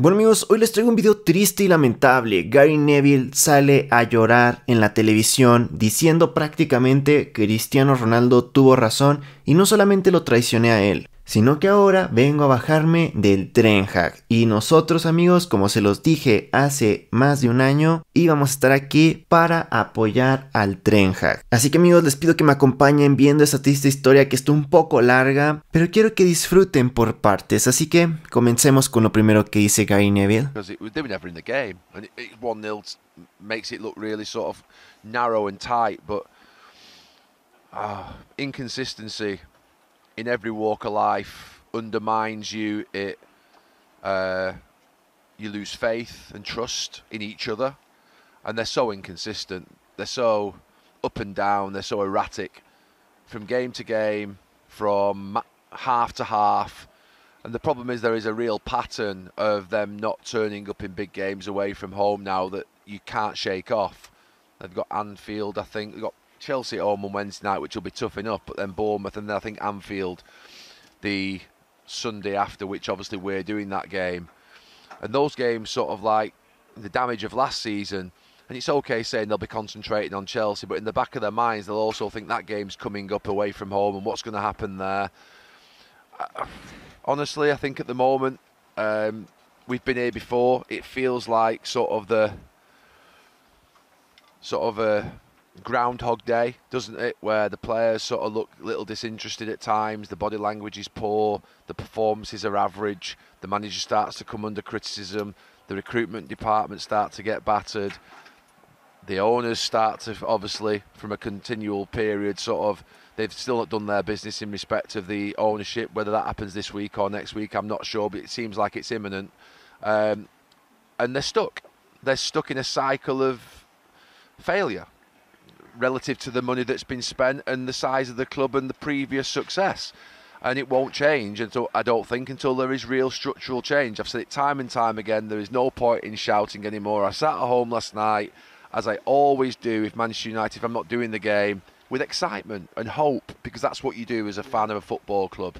Bueno amigos, hoy les traigo un video triste y lamentable. Gary Neville sale a llorar en la televisión diciendo prácticamente que Cristiano Ronaldo tuvo razón y no solamente lo traicioné a él, sino que ahora vengo a bajarme del tren hack. Y nosotros amigos, como se los dije hace más de un año, íbamos a estar aquí para apoyar al tren hack. Así que amigos, les pido que me acompañen viendo esta triste historia que está un poco larga, pero quiero que disfruten por partes. Así que comencemos con lo primero que dice Gary Neville. in every walk of life undermines you. It uh, you lose faith and trust in each other, and they're so inconsistent. They're so up and down. They're so erratic from game to game, from half to half. And the problem is there is a real pattern of them not turning up in big games away from home now that you can't shake off. They've got Anfield, I think. They've got Chelsea at home on Wednesday night, which will be tough enough. But then Bournemouth, and then I think Anfield, the Sunday after, which obviously we're doing that game, and those games sort of like the damage of last season. And it's okay saying they'll be concentrating on Chelsea, but in the back of their minds, they'll also think that game's coming up away from home and what's going to happen there. honestly, I think at the moment, um, we've been here before. It feels like sort of the sort of a Groundhog Day, doesn't it? Where the players sort of look a little disinterested at times, the body language is poor, the performances are average, the manager starts to come under criticism, the recruitment department starts to get battered, the owners start to obviously from a continual period sort of they've still not done their business in respect of the ownership. Whether that happens this week or next week, I'm not sure, but it seems like it's imminent. Um, and they're stuck. They're stuck in a cycle of failure relative to the money that's been spent and the size of the club and the previous success. And it won't change until I don't think until there is real structural change. I've said it time and time again. There is no point in shouting anymore. I sat at home last night, as I always do, if Manchester United, if I'm not doing the game, with excitement and hope, because that's what you do as a fan of a football club.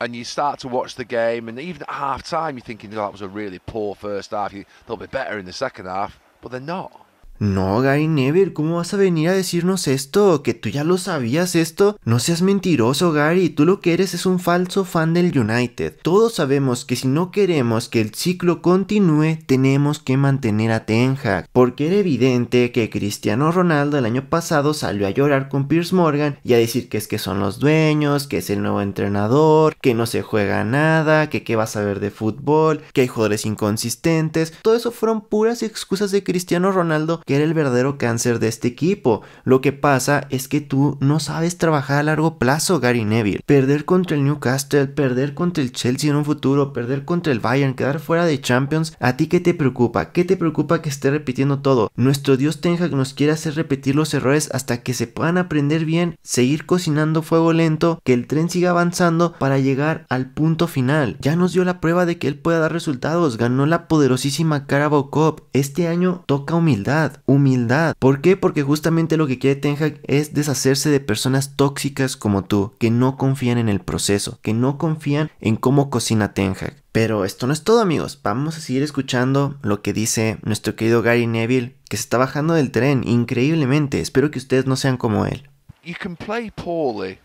And you start to watch the game, and even at half time, you're thinking, oh, that was a really poor first half. They'll be better in the second half, but they're not No, Gary Neville, ¿cómo vas a venir a decirnos esto? ¿Que tú ya lo sabías esto? No seas mentiroso, Gary. Tú lo que eres es un falso fan del United. Todos sabemos que si no queremos que el ciclo continúe, tenemos que mantener a Ten Hag. Porque era evidente que Cristiano Ronaldo el año pasado salió a llorar con Pierce Morgan y a decir que es que son los dueños, que es el nuevo entrenador, que no se juega nada, que qué va a ver de fútbol, que hay jugadores inconsistentes. Todo eso fueron puras excusas de Cristiano Ronaldo que era el verdadero cáncer de este equipo. Lo que pasa es que tú no sabes trabajar a largo plazo, Gary Neville. Perder contra el Newcastle, perder contra el Chelsea en un futuro, perder contra el Bayern, quedar fuera de Champions, ¿a ti qué te preocupa? ¿Qué te preocupa que esté repitiendo todo? Nuestro Dios Tenja que nos quiere hacer repetir los errores hasta que se puedan aprender bien, seguir cocinando fuego lento, que el tren siga avanzando para llegar al punto final. Ya nos dio la prueba de que él puede dar resultados, ganó la poderosísima Carabao Cup. Este año toca humildad humildad, ¿Por qué? Porque justamente lo que quiere Ten Hag es deshacerse de personas tóxicas como tú, que no confían en el proceso, que no confían en cómo cocina Ten Hag. Pero esto no es todo amigos, vamos a seguir escuchando lo que dice nuestro querido Gary Neville, que se está bajando del tren increíblemente, espero que ustedes no sean como él. You can play poorly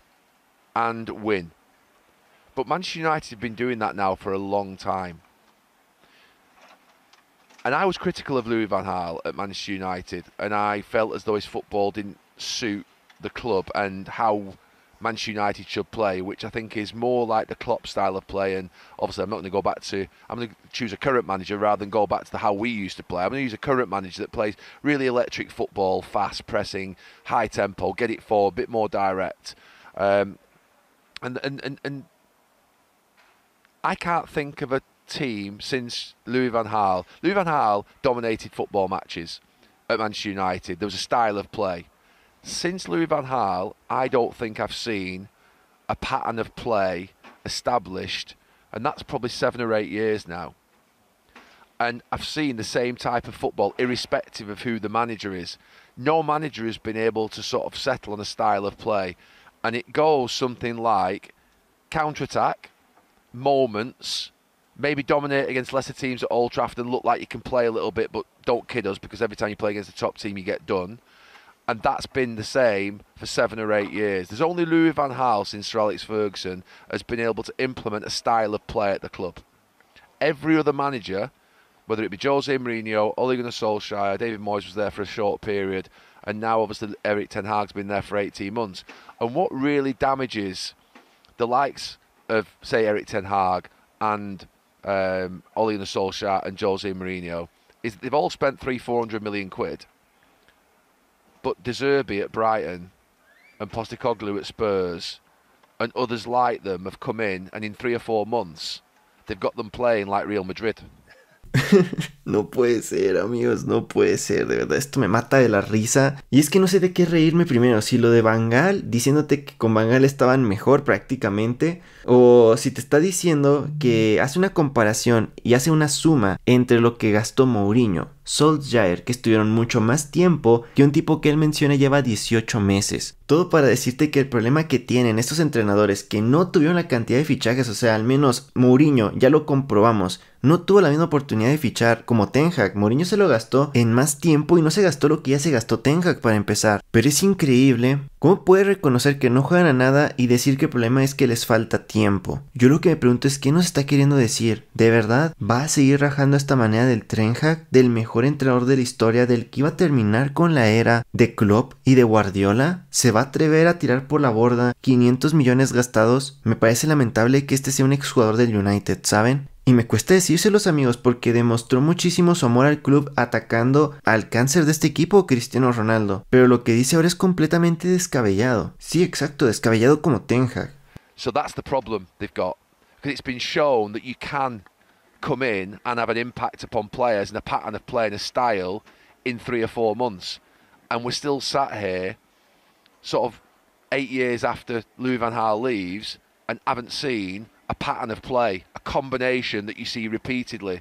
and win. Manchester United have been doing that now for a long time. And I was critical of Louis Van Gaal at Manchester United, and I felt as though his football didn't suit the club and how Manchester United should play, which I think is more like the Klopp style of play. And obviously, I'm not going to go back to. I'm going to choose a current manager rather than go back to the, how we used to play. I'm going to use a current manager that plays really electric football, fast pressing, high tempo, get it forward, a bit more direct. Um, and and and and I can't think of a team since Louis Van Gaal. Louis Van Gaal dominated football matches at Manchester United. There was a style of play. Since Louis Van Gaal, I don't think I've seen a pattern of play established, and that's probably seven or eight years now. And I've seen the same type of football, irrespective of who the manager is. No manager has been able to sort of settle on a style of play. And it goes something like counter attack, moments, maybe dominate against lesser teams at Old Trafford and look like you can play a little bit, but don't kid us because every time you play against the top team, you get done. And that's been the same for seven or eight years. There's only Louis Van Gaal since Sir Alex Ferguson has been able to implement a style of play at the club. Every other manager, whether it be Jose Mourinho, Ole Gunnar Solskjaer, David Moyes was there for a short period, and now obviously Eric Ten Hag's been there for 18 months. And what really damages the likes of, say, Eric Ten Hag and um, Ole and Solskjaer and Jose Mourinho is they've all spent three, four hundred million quid. But De Zerbi at Brighton and Postacoglu at Spurs and others like them have come in and in three or four months they've got them playing like Real Madrid. no puede ser, amigos, no puede ser, de verdad, esto me mata de la risa. Y es que no sé de qué reírme primero, si lo de Bangal, diciéndote que con Bangal estaban mejor prácticamente, o si te está diciendo que hace una comparación y hace una suma entre lo que gastó Mourinho Solskjaer, que estuvieron mucho más tiempo que un tipo que él menciona lleva 18 meses. Todo para decirte que el problema que tienen estos entrenadores que no tuvieron la cantidad de fichajes, o sea, al menos Mourinho, ya lo comprobamos, no tuvo la misma oportunidad de fichar como Ten Hag. Mourinho se lo gastó en más tiempo y no se gastó lo que ya se gastó Ten Hag para empezar. Pero es increíble ¿Cómo puede reconocer que no juegan a nada y decir que el problema es que les falta tiempo? Yo lo que me pregunto es qué nos está queriendo decir. ¿De verdad va a seguir rajando esta manera del tren del mejor entrenador de la historia, del que iba a terminar con la era de Klopp y de Guardiola? ¿Se va a atrever a tirar por la borda 500 millones gastados? Me parece lamentable que este sea un exjugador del United, ¿saben? Y me cuesta decírselos amigos porque demostró muchísimo su amor al club atacando al cáncer de este equipo Cristiano Ronaldo. Pero lo que dice ahora es completamente descabellado. Sí, exacto, descabellado como Ten Hag. So that's the problem they've got. Because it's been shown that you can come in and have an impact upon players and a pattern of play and a style in three or four months. And we're still sat here, sort of eight years after Louis Van Gaal leaves, and haven't seen combination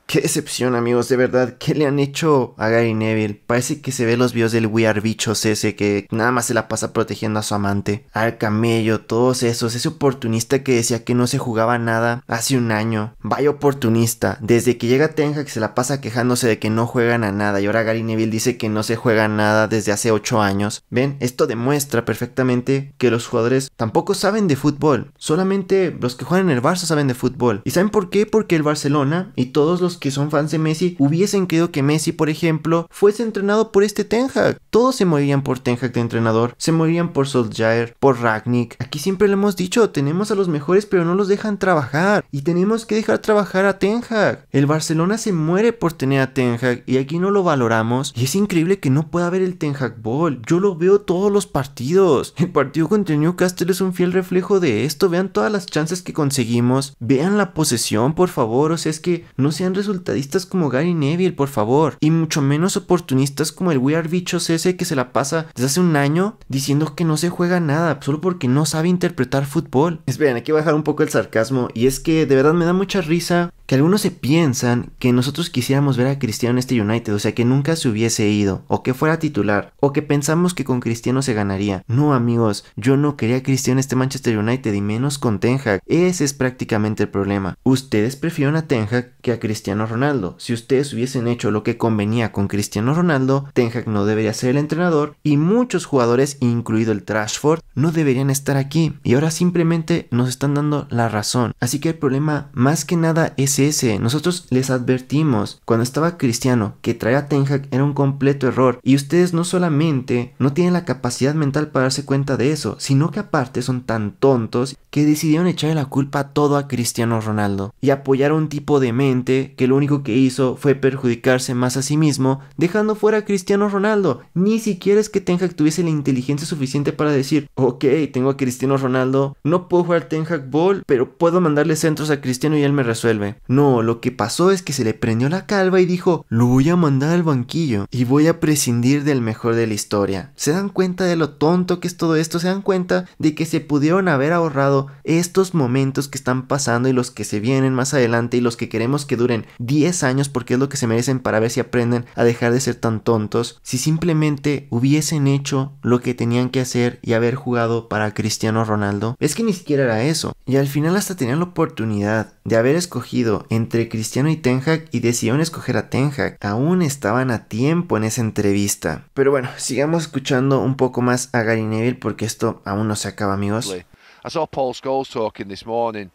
Qué decepción, amigos, de verdad. ¿Qué le han hecho a Gary Neville? Parece que se ve los videos del We Are Bichos ese que nada más se la pasa protegiendo a su amante, al camello, todos esos, ese oportunista que decía que no se jugaba nada hace un año. Vaya oportunista. Desde que llega Tenja que se la pasa quejándose de que no juegan a nada y ahora Gary Neville dice que no se juega a nada desde hace 8 años. Ven, esto demuestra perfectamente que los jugadores tampoco saben de fútbol. Solamente los que juegan en el Barça saben de fútbol. ¿Y saben por qué? Porque el Barcelona y todos los que son fans de Messi hubiesen querido que Messi, por ejemplo, fuese entrenado por este Ten Hag. Todos se morían por Ten Hag de entrenador, se morían por Solskjaer, por Ragnick. Aquí siempre lo hemos dicho, tenemos a los mejores pero no los dejan trabajar y tenemos que dejar trabajar a Ten Hag. El Barcelona se muere por tener a Ten Hag y aquí no lo valoramos y es increíble que no pueda haber el Ten Hag Ball. Yo lo veo todos los partidos. El partido contra Newcastle es un fiel reflejo de esto. Vean todas las chances que conseguimos vean la posesión, por favor. O sea, es que no sean resultadistas como Gary Neville, por favor. Y mucho menos oportunistas como el We Are ese que se la pasa desde hace un año diciendo que no se juega nada, solo porque no sabe interpretar fútbol. Esperen, aquí voy a un poco el sarcasmo. Y es que de verdad me da mucha risa que algunos se piensan que nosotros quisiéramos ver a Cristiano en este United, o sea, que nunca se hubiese ido, o que fuera titular, o que pensamos que con Cristiano se ganaría. No, amigos, yo no quería a Cristiano en este Manchester United y menos con Ten Hag. Ese es prácticamente el problema. Ustedes prefieren a Ten Hag que a Cristiano Ronaldo. Si ustedes hubiesen hecho lo que convenía con Cristiano Ronaldo, Ten Hag no debería ser el entrenador y muchos jugadores, incluido el Trashford, no deberían estar aquí. Y ahora simplemente nos están dando la razón. Así que el problema más que nada es nosotros les advertimos cuando estaba Cristiano que traer a Ten era un completo error y ustedes no solamente no tienen la capacidad mental para darse cuenta de eso, sino que aparte son tan tontos que decidieron echarle la culpa todo a Cristiano Ronaldo y apoyar a un tipo de mente que lo único que hizo fue perjudicarse más a sí mismo, dejando fuera a Cristiano Ronaldo. Ni siquiera es que Ten Hag tuviese la inteligencia suficiente para decir, ok, tengo a Cristiano Ronaldo, no puedo jugar Ten Hag Ball, pero puedo mandarle centros a Cristiano y él me resuelve. No, lo que pasó es que se le prendió la calva y dijo, lo voy a mandar al banquillo y voy a prescindir del mejor de la historia. ¿Se dan cuenta de lo tonto que es todo esto? ¿Se dan cuenta de que se pudieron haber ahorrado estos momentos que están pasando y los que se vienen más adelante y los que queremos que duren 10 años porque es lo que se merecen para ver si aprenden a dejar de ser tan tontos, si simplemente hubiesen hecho lo que tenían que hacer y haber jugado para Cristiano Ronaldo, es que ni siquiera era eso. Y al final hasta tenían la oportunidad de haber escogido entre Cristiano y Ten Hag y decidieron escoger a Ten Hag. Aún estaban a tiempo en esa entrevista. Pero bueno, sigamos escuchando un poco más a Gary Neville porque esto aún no se acaba, amigos. I saw Paul Scholes talking this morning,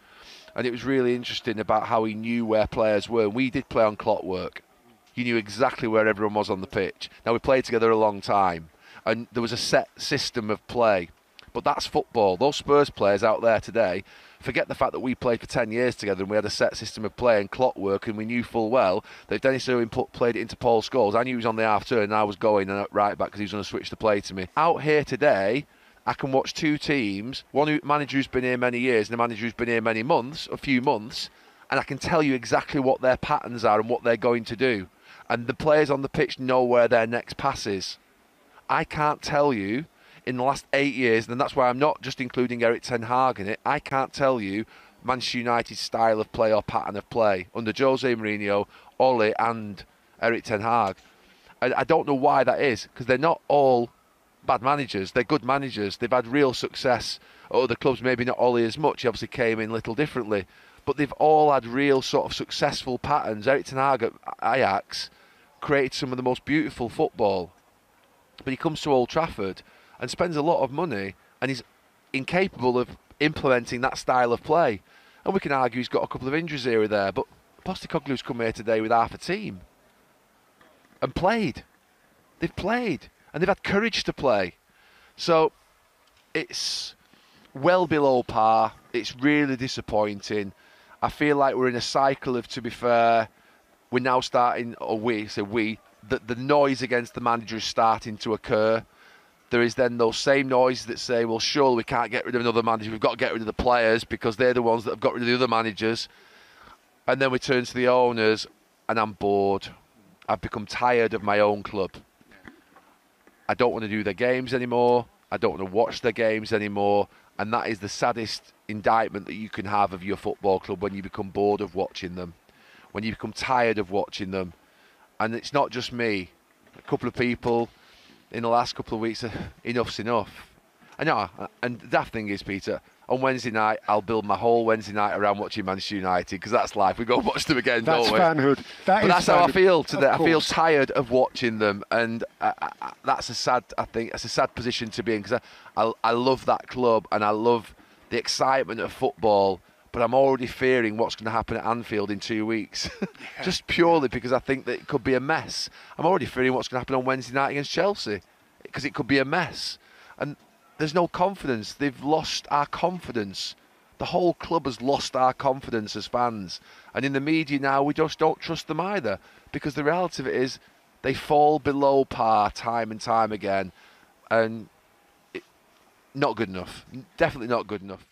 and it was really interesting about how he knew where players were. We did play on clockwork. he knew exactly where everyone was on the pitch. Now we played together a long time, and there was a set system of play. But that's football. Those Spurs players out there today forget the fact that we played for 10 years together and we had a set system of play and clockwork and we knew full well that Dennis Irwin put, played it into Paul Scholes. I knew he was on the half turn and I was going and uh, right back because he was going to switch the play to me. Out here today, I can watch two teams, one who, manager who's been here many years and a manager who's been here many months, a few months, and I can tell you exactly what their patterns are and what they're going to do. And the players on the pitch know where their next pass is. I can't tell you in the last eight years, and that's why I'm not just including Eric Ten Hag in it, I can't tell you Manchester United's style of play or pattern of play under Jose Mourinho, Ole, and Eric Ten Hag. I, I don't know why that is, because they're not all bad managers. They're good managers. They've had real success other clubs. Maybe not Ollie as much. He obviously came in little differently, but they've all had real sort of successful patterns. Eric Ten Hag at Ajax created some of the most beautiful football, but he comes to Old Trafford and spends a lot of money, and he's incapable of implementing that style of play. And we can argue he's got a couple of injuries here or there, but Postecoglou's come here today with half a team and played. They've played and they've had courage to play. So it's well below par. It's really disappointing. I feel like we're in a cycle of, to be fair, we're now starting, or we, so we, that the noise against the manager is starting to occur. There is then those same noises that say, well, surely we can't get rid of another manager. We've got to get rid of the players because they're the ones that have got rid of the other managers. And then we turn to the owners, and I'm bored. I've become tired of my own club. I don't want to do their games anymore. I don't want to watch their games anymore. And that is the saddest indictment that you can have of your football club when you become bored of watching them, when you become tired of watching them. And it's not just me. A couple of people in the last couple of weeks, enough's enough. I know. And that thing is, Peter, on Wednesday night, I'll build my whole Wednesday night around watching Manchester United because that's life. We go watch them again, that's don't we? Fanhood. That but that's fanhood. how I feel today. I feel tired of watching them, and I, I, that's a sad. I think that's a sad position to be in because I, I love that club and I love the excitement of football. But I'm already fearing what's going to happen at Anfield in two weeks, yeah. just purely because I think that it could be a mess. I'm already fearing what's going to happen on Wednesday night against Chelsea because it could be a mess. And there's no confidence. They've lost our confidence. The whole club has lost our confidence as fans. And in the media now, we just don't trust them either because the reality of it is they fall below par time and time again. And it, not good enough. Definitely not good enough.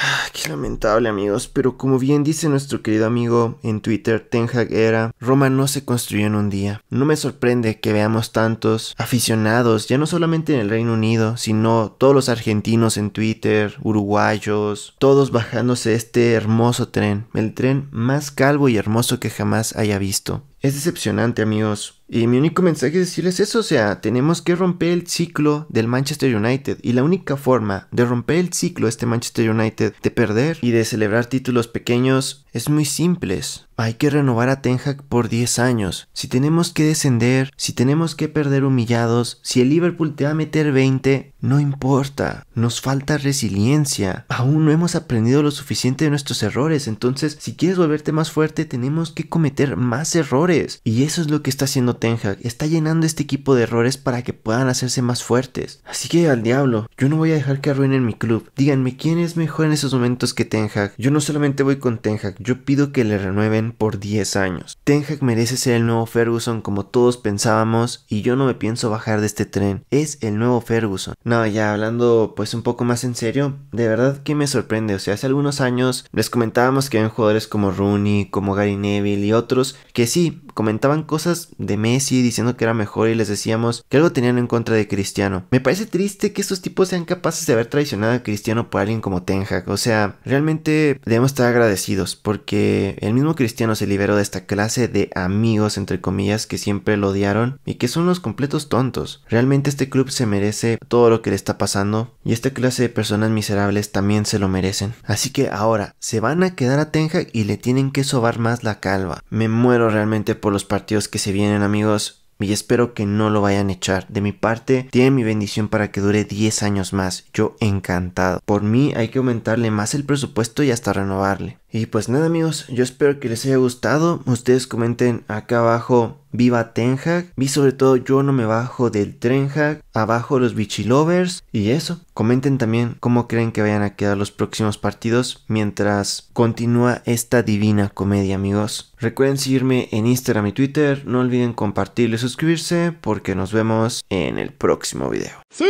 Qué lamentable amigos, pero como bien dice nuestro querido amigo en Twitter, Ten Hag era, Roma no se construyó en un día. No me sorprende que veamos tantos aficionados, ya no solamente en el Reino Unido, sino todos los argentinos en Twitter, uruguayos, todos bajándose este hermoso tren, el tren más calvo y hermoso que jamás haya visto. Es decepcionante, amigos. Y mi único mensaje es decirles eso, o sea, tenemos que romper el ciclo del Manchester United. Y la única forma de romper el ciclo de este Manchester United, de perder y de celebrar títulos pequeños, es muy simple. Hay que renovar a Ten Hag por 10 años. Si tenemos que descender, si tenemos que perder humillados, si el Liverpool te va a meter 20, no importa. Nos falta resiliencia. Aún no hemos aprendido lo suficiente de nuestros errores. Entonces, si quieres volverte más fuerte, tenemos que cometer más errores. Y eso es lo que está haciendo Ten Hag. Está llenando este equipo de errores para que puedan hacerse más fuertes. Así que al diablo, yo no voy a dejar que arruinen mi club. Díganme quién es mejor en esos momentos que Ten Hag. Yo no solamente voy con Ten Hag, yo pido que le renueven por 10 años. Ten Hag merece ser el nuevo Ferguson como todos pensábamos y yo no me pienso bajar de este tren. Es el nuevo Ferguson. No, ya hablando pues un poco más en serio, de verdad que me sorprende. O sea, hace algunos años les comentábamos que había jugadores como Rooney, como Gary Neville y otros que sí, comentaban cosas de Messi diciendo que era mejor y les decíamos que algo tenían en contra de Cristiano. Me parece triste que estos tipos sean capaces de haber traicionado a Cristiano por alguien como Ten Hag. O sea, realmente debemos estar agradecidos porque el mismo Cristiano se liberó de esta clase de amigos, entre comillas, que siempre lo odiaron y que son unos completos tontos. Realmente este club se merece todo lo que le está pasando y esta clase de personas miserables también se lo merecen. Así que ahora se van a quedar a Ten Hag y le tienen que sobar más la calva. Me muero realmente por los partidos que se vienen amigos y espero que no lo vayan a echar. De mi parte, tiene mi bendición para que dure 10 años más. Yo encantado. Por mí hay que aumentarle más el presupuesto y hasta renovarle. Y pues nada amigos, yo espero que les haya gustado. Ustedes comenten acá abajo, viva Tenhack. Vi sobre todo yo no me bajo del Trenhack, abajo los Lovers y eso. Comenten también cómo creen que vayan a quedar los próximos partidos mientras continúa esta divina comedia amigos. Recuerden seguirme en Instagram y Twitter, no olviden compartir y suscribirse porque nos vemos en el próximo video. ¡Sí!